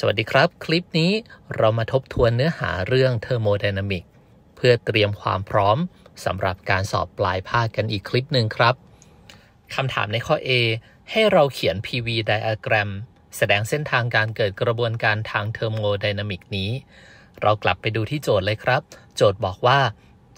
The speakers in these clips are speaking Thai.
สวัสดีครับ คลิปนี้เรามาทบทวนเนื้อหาเรื่องเทอร์โมไดนามิกเพื่อเตรียมความพร้อมสำหรับการสอบปลายภาคกันอีกคลิปหนึ่งครับคำถามในข้อ A ให้เราเขียน PV d i a g r a มแสดงเส้นทางการเกิดกระบวนการทางเทอร์โมไดนามิกนี้ เรากลับไปดูที่โจทย์เลยครับ โจทย์บอกว่า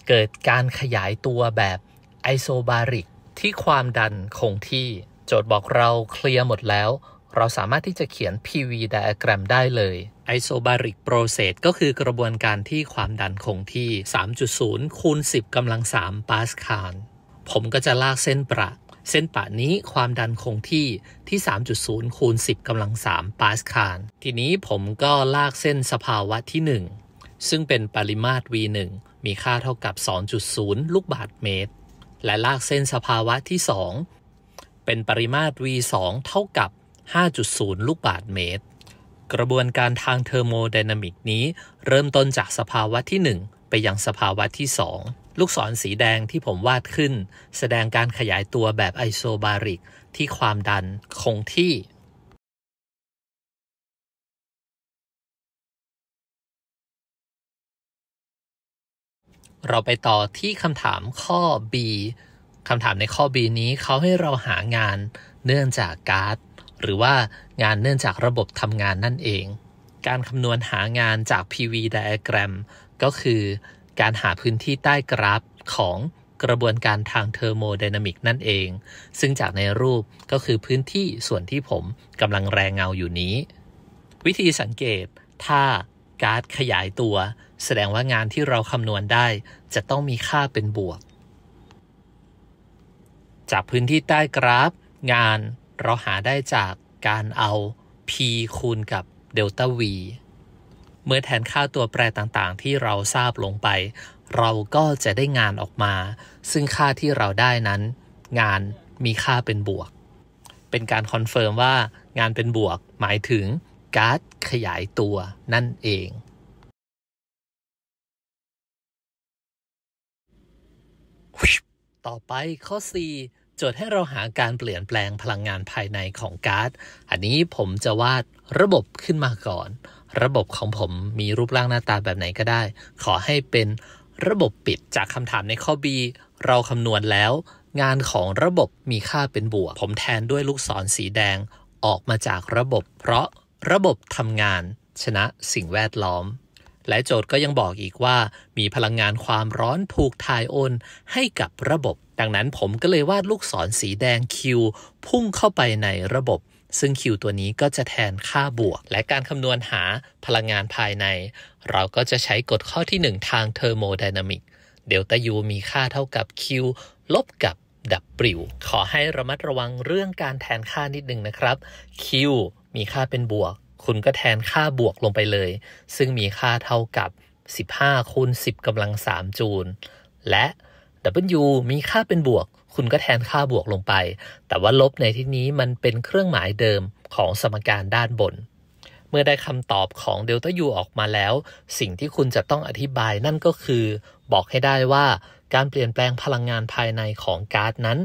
เกิดการขยายตัวแบบไอโซบาริกที่ความดันคงที่ โจทย์บอกเราเคลียร์หมดแล้วเราสามารถที่จะเขียน PV diagram ได้เลย Isobaric process ก็คือกระบวนการที่ความดันคงที่ 3.0คูณ10กำลัง 3ปาสคาลผมก็จะลากเส้นประ เส้นประนี้ความดันคงที่ที่ 3.0คูณ10กำลัง 3ปาสคาลทีนี้ผมก็ลากเส้นสภาวะที่ 1 ซึ่งเป็นปริมาตร V1 มีค่าเท่ากับ 2.0 ลูกบาศก์เมตร และลากเส้นสภาวะที่ 2 เป็นปริมาตร V2 เท่ากับ5.0ลูกบาทเมตร กระบวนการทางเทอร์โมไดนามิกนี้เริ่มต้นจากสภาวะที่ 1 ไปยังสภาวะที่ 2ลูกศรสีแดงที่ผมวาดขึ้น แสดงการขยายตัวแบบไอโซบาริกที่ความดันคงที่ เราไปต่อที่คำถามข้อ B คำถามในข้อ B นี้เขาให้เราหางานเนื่องจากการ์ดหรือว่างานเนื่องจากระบบทำงานนั่นเอง การคำนวณหางานจาก PV diagram ก็คือการหาพื้นที่ใต้กราฟของกระบวนการทางเทอร์โมไดนามิกนั่นเอง ซึ่งจากในรูปก็คือพื้นที่ส่วนที่ผมกำลังแรงเงาอยู่นี้ วิธีสังเกตถ้าการ์ดขยายตัว แสดงว่างานที่เราคำนวณได้จะต้องมีค่าเป็นบวก จากพื้นที่ใต้กราฟงานเราหาได้จากการเอา p คูณกับเดลต้า v เมื่อแทนค่าตัวแปรต่างๆ ที่เราทราบลงไป เราก็จะได้งานออกมา ซึ่งค่าที่เราได้นั้น งานมีค่าเป็นบวก เป็นการคอนเฟิร์มว่า งานเป็นบวกหมายถึงการ์ดขยายตัวนั่นเองต่อไปข้อ 4จทย์ให้เราหาการเปลี่ยนแปลงพลังงานภายในของก๊าซอันนี้ผมจะวาดระบบขึ้นมาก่อน ระบบของผมมีรูปร่างหน้าตาแบบไหนก็ได้ ขอให้เป็นระบบปิด จากคำถามในข้อ B เราคำนวณแล้ว งานของระบบมีค่าเป็นบวก ผมแทนด้วยลูกศรสีแดงออกมาจากระบบ เพราะระบบทำงาน ชนะสิ่งแวดล้อมและโจทย์ก็ยังบอกอีกว่า มีพลังงานความร้อนถูกถ่ายโอนให้กับระบบ ดังนั้นผมก็เลยวาดลูกศรสีแดง Q พุ่งเข้าไปในระบบ ซึ่ง Q ตัวนี้ก็จะแทนค่าบวก และการคำนวณหาพลังงานภายใน เราก็จะใช้กฎข้อที่ 1 ทางเทอร์โมไดนามิกเดลต้า U มีค่าเท่ากับ Q ลบกับ W ขอให้ระมัดระวังเรื่องการแทนค่านิดนึงนะครับ Q มีค่าเป็นบวกคุณก็แทนค่าบวกลงไปเลย ซึ่งมีค่าเท่ากับ 15คูณ10กำลัง 3 จูล และ w มีค่าเป็นบวก คุณก็แทนค่าบวกลงไป แต่ว่าลบในที่นี้มันเป็นเครื่องหมายเดิมของสมการด้านบน เมื่อได้คำตอบของเดลต้า u ออกมาแล้ว สิ่งที่คุณจะต้องอธิบายนั่นก็คือ บอกให้ได้ว่าการเปลี่ยนแปลงพลังงานภายในของก๊าซนั้น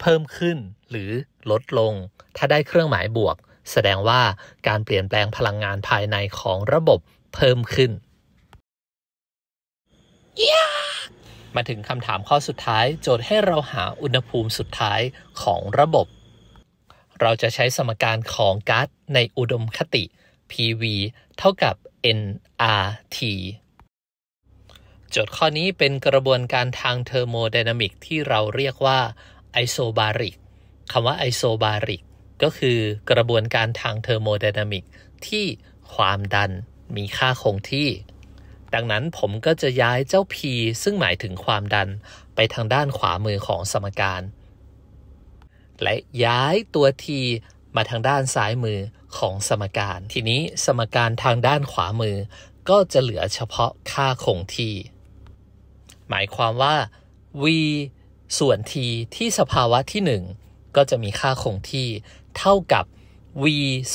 เพิ่มขึ้นหรือลดลง ถ้าได้เครื่องหมายบวกแสดงว่าการเปลี่ยนแปลงพลังงานภายในของระบบเพิ่มขึ้น yeah! มาถึงคำถามข้อสุดท้าย โจทย์ให้เราหาอุณหภูมิสุดท้ายของระบบ เราจะใช้สมการของก๊าซในอุดมคติ PV เท่ากับ nRT โจทย์ข้อนี้เป็นกระบวนการทางเทอร์โมไดนามิกที่เราเรียกว่า ไอโซบาริกคำว่าไอโซบาริกก็คือกระบวนการทางเทอร์โมไดนามิกที่ความดันมีค่าคงที่ ดังนั้นผมก็จะย้ายเจ้า p ซึ่งหมายถึงความดันไปทางด้านขวามือของสมการ และย้ายตัว t มาทางด้านซ้ายมือของสมการ ทีนี้สมการทางด้านขวามือก็จะเหลือเฉพาะค่าคงที่หมายความว่า v ส่วน t ที่สภาวะที่1ก็จะมีค่าคงที่เท่ากับ v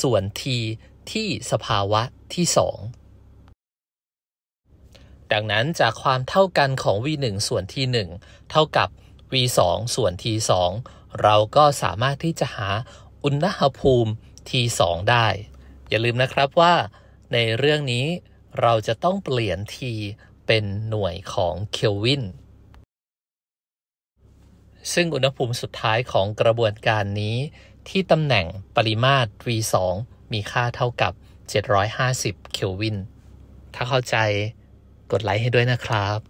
ส่วน t ที่สภาวะที่ 2 ดังนั้นจากความเท่ากันของ v 1ส่วน t 1เท่ากับ v 2ส่วน t 2เราก็สามารถที่จะหาอุณหภูมิ t 2ได้ อย่าลืมนะครับว่า ในเรื่องนี้เราจะต้องเปลี่ยน t เป็นหน่วยของเคลวินซึ่งอุณหภูมิสุดท้ายของกระบวนการนี้ ที่ตำแหน่งปริมาตร V2 มีค่าเท่ากับ 750เคลวิน ถ้าเข้าใจ กดไลค์ให้ด้วยนะครับ